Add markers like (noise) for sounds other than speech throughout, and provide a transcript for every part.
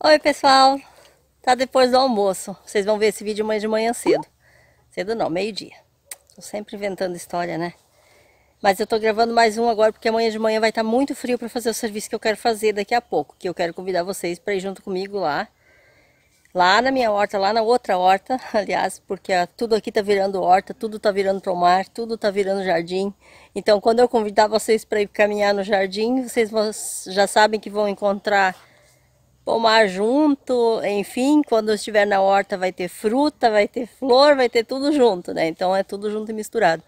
Oi pessoal, tá depois do almoço, vocês vão ver esse vídeo mais de manhã cedo, cedo não, meio dia, tô sempre inventando história né, mas eu tô gravando mais um agora porque amanhã de manhã vai estar tá muito frio para fazer o serviço que eu quero fazer daqui a pouco, que eu quero convidar vocês para ir junto comigo lá, lá na minha horta, lá na outra horta, (laughs) aliás, porque ah, tudo aqui tá virando horta, tudo tá virando pomar, tudo tá virando jardim. Então, quando eu convidar vocês para ir caminhar no jardim, vocês já sabem que vão encontrar pomar junto, enfim, quando estiver na horta vai ter fruta, vai ter flor, vai ter tudo junto, né? Então é tudo junto e misturado.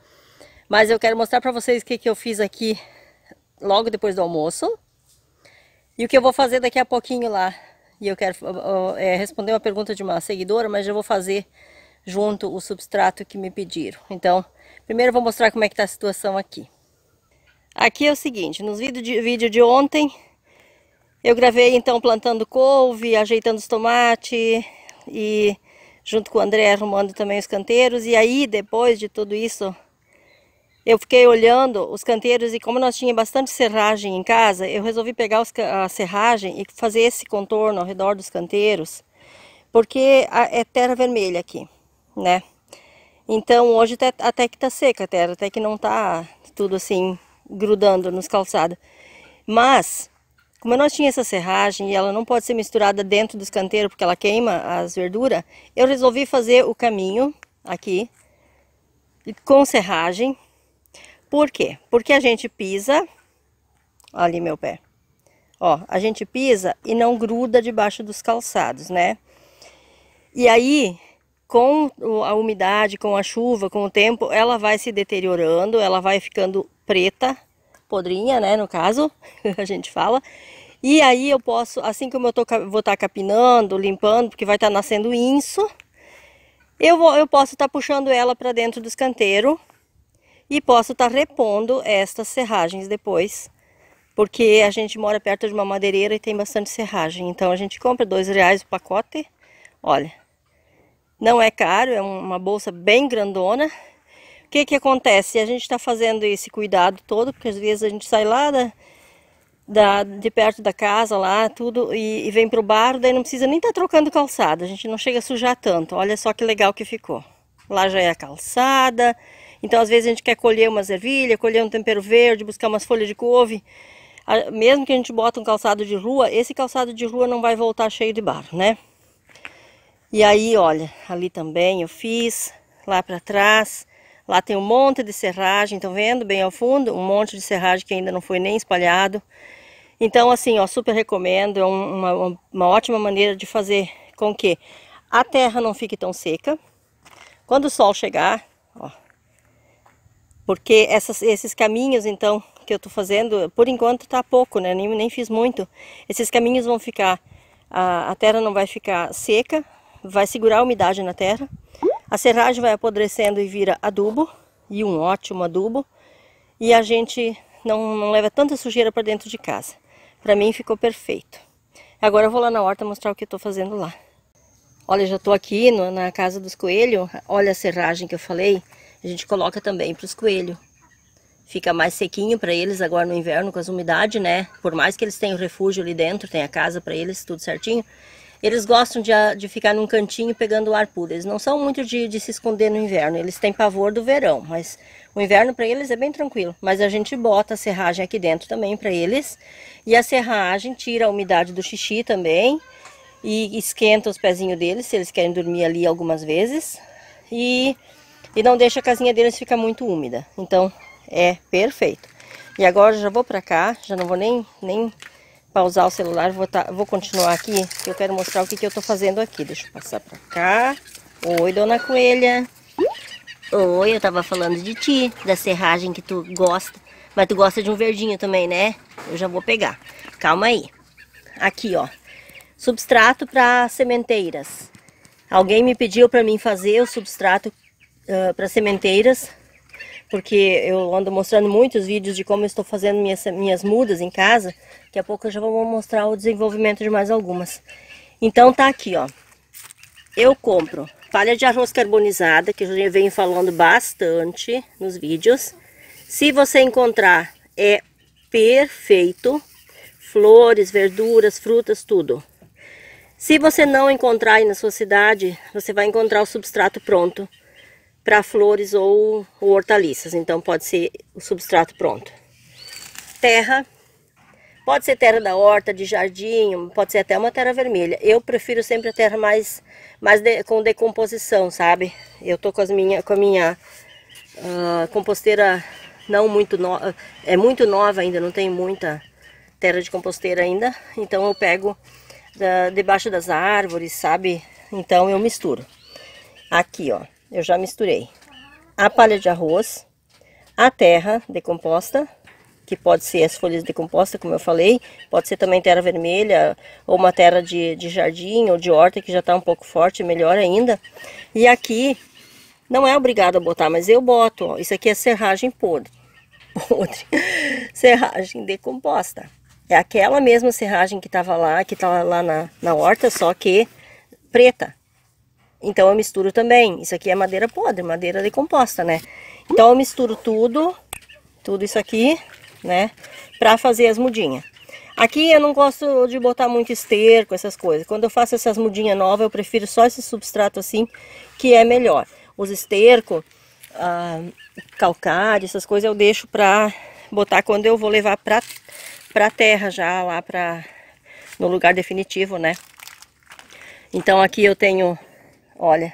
Mas eu quero mostrar para vocês o que, que eu fiz aqui logo depois do almoço e o que eu vou fazer daqui a pouquinho lá. E eu quero é, responder uma pergunta de uma seguidora, mas eu vou fazer junto o substrato que me pediram. Então, primeiro eu vou mostrar como é que está a situação aqui. Aqui é o seguinte, nos vídeos de, vídeo de ontem eu gravei então plantando couve, ajeitando os tomates e junto com o André arrumando também os canteiros. E aí depois de tudo isso, eu fiquei olhando os canteiros e como nós tínhamos bastante serragem em casa, eu resolvi pegar os, a serragem e fazer esse contorno ao redor dos canteiros, porque é terra vermelha aqui, né? Então hoje tá, até que tá seca a terra, até que não tá tudo assim grudando nos calçados. Mas como eu não tinha essa serragem e ela não pode ser misturada dentro dos canteiros porque ela queima as verduras, eu resolvi fazer o caminho aqui com serragem. Por quê? Porque a gente pisa, olha ali meu pé, ó, a gente pisa e não gruda debaixo dos calçados, né? E aí, com a umidade, com a chuva, com o tempo, ela vai se deteriorando, ela vai ficando preta, podrinha, né, no caso, (laughs) a gente fala. E aí eu posso, assim como eu tô, vou estar tá capinando, limpando, porque vai estar tá nascendo inso, eu, vou, eu posso estar tá puxando ela para dentro do escanteiro e posso estar tá repondo estas serragens depois, porque a gente mora perto de uma madeireira e tem bastante serragem. Então a gente compra dois reais o pacote, olha, não é caro, é uma bolsa bem grandona o que que acontece? A gente está fazendo esse cuidado todo, porque às vezes a gente sai lá da, da de perto da casa, lá, tudo, e, e vem para o bar, daí não precisa nem estar tá trocando calçada, a gente não chega a sujar tanto. Olha só que legal que ficou. Lá já é a calçada, então às vezes a gente quer colher uma ervilha, colher um tempero verde, buscar umas folhas de couve, mesmo que a gente bota um calçado de rua, esse calçado de rua não vai voltar cheio de barro, né? E aí, olha, ali também eu fiz, lá para trás. Lá tem um monte de serragem, estão vendo bem ao fundo? Um monte de serragem que ainda não foi nem espalhado. Então, assim, ó, super recomendo, é uma, uma ótima maneira de fazer com que a terra não fique tão seca. Quando o sol chegar, ó, porque essas, esses caminhos, então, que eu tô fazendo, por enquanto tá pouco, né, nem, nem fiz muito. Esses caminhos vão ficar, a, a terra não vai ficar seca, vai segurar a umidade na terra a serragem vai apodrecendo e vira adubo, e um ótimo adubo, e a gente não, não leva tanta sujeira para dentro de casa. Para mim ficou perfeito. Agora eu vou lá na horta mostrar o que estou fazendo lá. Olha, já estou aqui no, na casa dos coelhos, olha a serragem que eu falei, a gente coloca também para os coelhos. Fica mais sequinho para eles agora no inverno com as umidades, né? Por mais que eles tenham refúgio ali dentro, tenha casa para eles, tudo certinho. Eles gostam de, de ficar num cantinho pegando o ar puro. Eles não são muito de, de se esconder no inverno. Eles têm pavor do verão, mas o inverno para eles é bem tranquilo. Mas a gente bota a serragem aqui dentro também para eles. E a serragem tira a umidade do xixi também. E esquenta os pezinhos deles, se eles querem dormir ali algumas vezes. E, e não deixa a casinha deles ficar muito úmida. Então, é perfeito. E agora já vou para cá, já não vou nem, nem pausar o celular, vou, tá, vou continuar aqui, que eu quero mostrar o que, que eu tô fazendo aqui. Deixa eu passar pra cá. Oi, dona coelha. Oi, eu tava falando de ti, da serragem que tu gosta. Mas tu gosta de um verdinho também, né? Eu já vou pegar. Calma aí. Aqui, ó. Substrato para sementeiras. Alguém me pediu para mim fazer o substrato uh, ah, para sementeiras porque eu ando mostrando muitos vídeos de como estou fazendo minhas, minhas mudas em casa. Daqui a pouco eu já vou mostrar o desenvolvimento de mais algumas. Então tá aqui, ó. Eu compro palha de arroz carbonizada, que eu já venho falando bastante nos vídeos. Se você encontrar, é perfeito. Flores, verduras, frutas, tudo. Se você não encontrar aí na sua cidade, você vai encontrar o substrato pronto para flores ou, ou hortaliças. Então pode ser o substrato pronto. Terra, Pode ser terra da horta, de jardim, pode ser até uma terra vermelha. Eu prefiro sempre a terra mais, mais de, com decomposição, sabe? Eu tô com, as minha, com a minha uh, composteira não muito nova, é muito nova ainda, não tem muita terra de composteira ainda. Então eu pego da, debaixo das árvores, sabe? Então eu misturo. Aqui, ó eu já misturei. A palha de arroz, a terra decomposta, que pode ser as folhas decompostas, como eu falei, pode ser também terra vermelha, ou uma terra de, de jardim, ou de horta, que já está um pouco forte, melhor ainda. E aqui, não é obrigado a botar, mas eu boto, ó, isso aqui é serragem podre, (laughs) podre. serragem decomposta. É aquela mesma serragem que estava lá, que estava tá lá na, na horta, só que preta. Então eu misturo também. Isso aqui é madeira podre, madeira decomposta, né? Então eu misturo tudo, tudo isso aqui, né? Pra fazer as mudinhas. Aqui eu não gosto de botar muito esterco, essas coisas. Quando eu faço essas mudinhas novas, eu prefiro só esse substrato assim, que é melhor. Os esterco, ah, calcário, essas coisas eu deixo pra botar quando eu vou levar pra, pra terra já, lá pra, no lugar definitivo, né? Então aqui eu tenho Olha,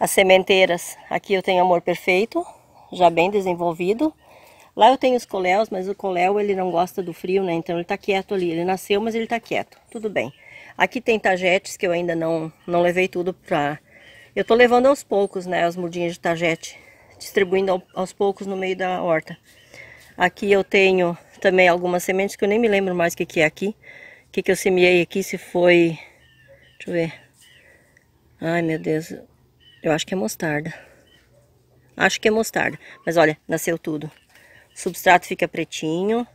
as sementeiras, aqui eu tenho amor perfeito, já bem desenvolvido. Lá eu tenho os coléus, mas o coléu ele não gosta do frio, né? Então ele tá quieto ali, ele nasceu, mas ele tá quieto, tudo bem. Aqui tem tagetes que eu ainda não, não levei tudo pra... Eu tô levando aos poucos, né, as mudinhas de tagete, distribuindo aos poucos no meio da horta. Aqui eu tenho também algumas sementes que eu nem me lembro mais o que que é aqui. O que que eu semeei aqui, se foi... Deixa eu ver, Ai, meu Deus. Eu acho que é mostarda. Acho que é mostarda. Mas olha, nasceu tudo. O substrato fica pretinho.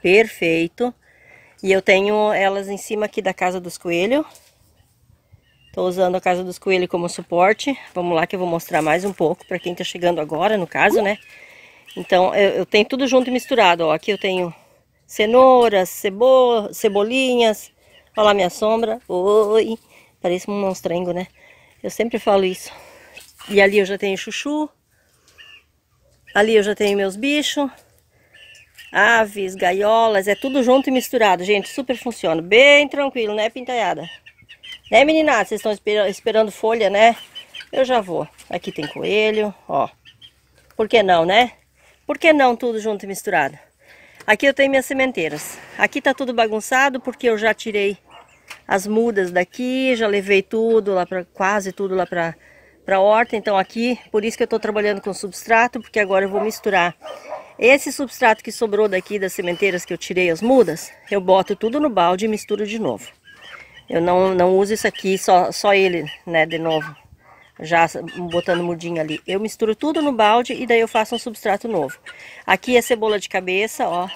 Perfeito. E eu tenho elas em cima aqui da Casa dos Coelhos. Estou usando a Casa dos Coelhos como suporte. Vamos lá que eu vou mostrar mais um pouco para quem está chegando agora, no caso, né? Então, eu, eu, tenho tudo junto e misturado, ó. Aqui eu tenho cenouras, cebo, cebolinhas. Olha lá minha sombra. Oi! Parece um monstrengo, né? Eu sempre falo isso. E ali eu já tenho chuchu. Ali eu já tenho meus bichos. Aves, gaiolas, é tudo junto e misturado, gente. Super funciona. Bem tranquilo, né, pintalhada? Né, meninada? Vocês estão esper esperando folha, né? Eu já vou. Aqui tem coelho, ó. Por que não, né? Por que não tudo junto e misturado? Aqui eu tenho minhas sementeiras. Aqui tá tudo bagunçado porque eu já tirei as mudas daqui, já levei tudo lá para quase tudo lá para para horta. Então aqui, por isso que eu estou trabalhando com substrato, porque agora eu vou misturar esse substrato que sobrou daqui das sementeiras que eu tirei as mudas, eu boto tudo no balde e misturo de novo. Eu não não uso isso aqui só só ele, né, de novo. Já botando mudinha ali. Eu misturo tudo no balde e daí eu faço um substrato novo. Aqui é cebola de cabeça, ó.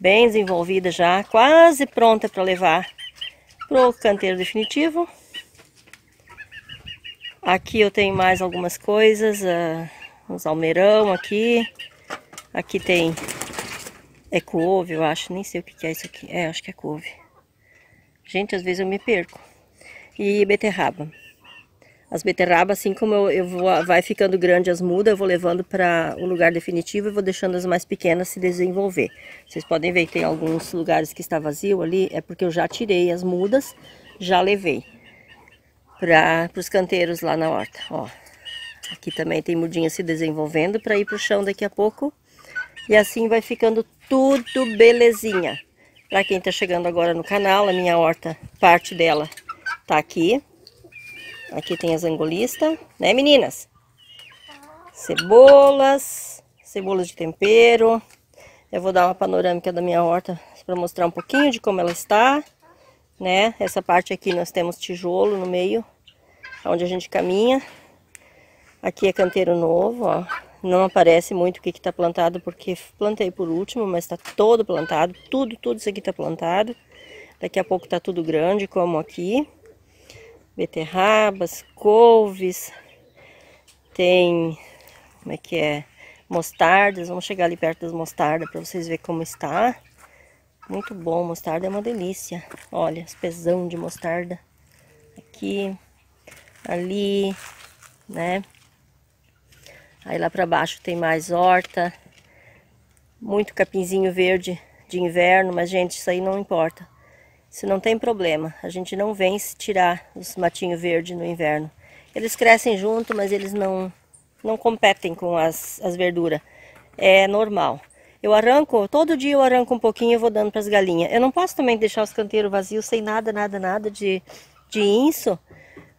Bem desenvolvida já, quase pronta para levar pro canteiro definitivo. Aqui eu tenho mais algumas coisas, uh, uns almeirão aqui. Aqui tem... É couve, eu acho, nem sei o que é isso aqui. É, acho que é couve. Gente, às vezes eu me perco. E beterraba as beterrabas, assim como eu, eu vou, vai ficando grande as mudas, eu vou levando para o lugar definitivo e vou deixando as mais pequenas se desenvolver. Vocês podem ver que tem alguns lugares que está vazio ali, é porque eu já tirei as mudas, já levei para os canteiros lá na horta, ó. Aqui também tem mudinha se desenvolvendo para ir para o chão daqui a pouco. E assim vai ficando tudo belezinha. Para quem está chegando agora no canal, a minha horta, parte dela está aqui. Aqui tem as angolistas, né meninas? Cebolas, cebolas de tempero. Eu vou dar uma panorâmica da minha horta para mostrar um pouquinho de como ela está, né? Essa parte aqui nós temos tijolo no meio, onde a gente caminha. Aqui é canteiro novo, ó. Não aparece muito o que está plantado, porque plantei por último, mas está todo plantado. Tudo, tudo isso aqui está plantado. Daqui a pouco está tudo grande, como aqui beterrabas, couves, tem, como é que é, mostardas, vamos chegar ali perto das mostardas para vocês verem como está. Muito bom, mostarda é uma delícia. Olha, espesão pesão de mostarda aqui, ali, né? Aí lá para baixo tem mais horta, muito capinzinho verde de inverno, mas gente, isso aí não importa. Isso não tem problema. A gente não vem tirar os matinhos verdes no inverno. Eles crescem junto, mas eles não, não competem com as, as verduras. É normal. Eu arranco, todo dia eu arranco um pouquinho e vou dando para as galinhas. Eu não posso também deixar os canteiros vazios sem nada, nada, nada de, de inso,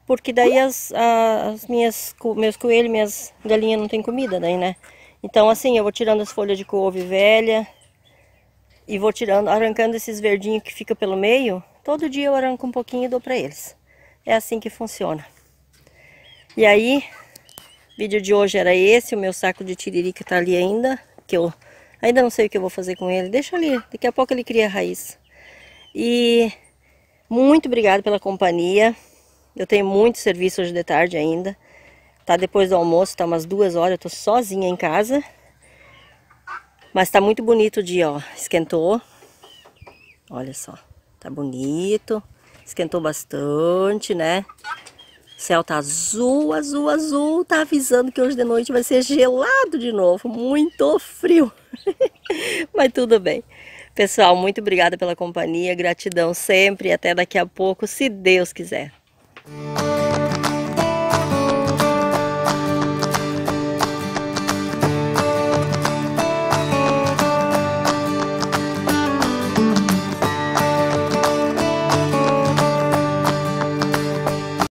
porque daí as, as minhas, meus coelhos, minhas galinhas não têm comida daí, né? Então assim, eu vou tirando as folhas de couve velha, e vou tirando, arrancando esses verdinhos que fica pelo meio. Todo dia eu arranco um pouquinho e dou para eles. É assim que funciona. E aí, vídeo de hoje era esse, o meu saco de tiririca tá ali ainda, que eu ainda não sei o que eu vou fazer com ele. Deixa ali, daqui a pouco ele cria raiz. E muito obrigado pela companhia. Eu tenho muito serviço hoje de tarde ainda. Tá depois do almoço, tá umas duas horas, eu tô sozinha em casa. Mas tá muito bonito o dia, ó. Esquentou. Olha só. Tá bonito. Esquentou bastante, né? O céu tá azul, azul, azul. Tá avisando que hoje de noite vai ser gelado de novo. Muito frio. (laughs) Mas tudo bem. Pessoal, muito obrigada pela companhia. Gratidão sempre. E até daqui a pouco, se Deus quiser.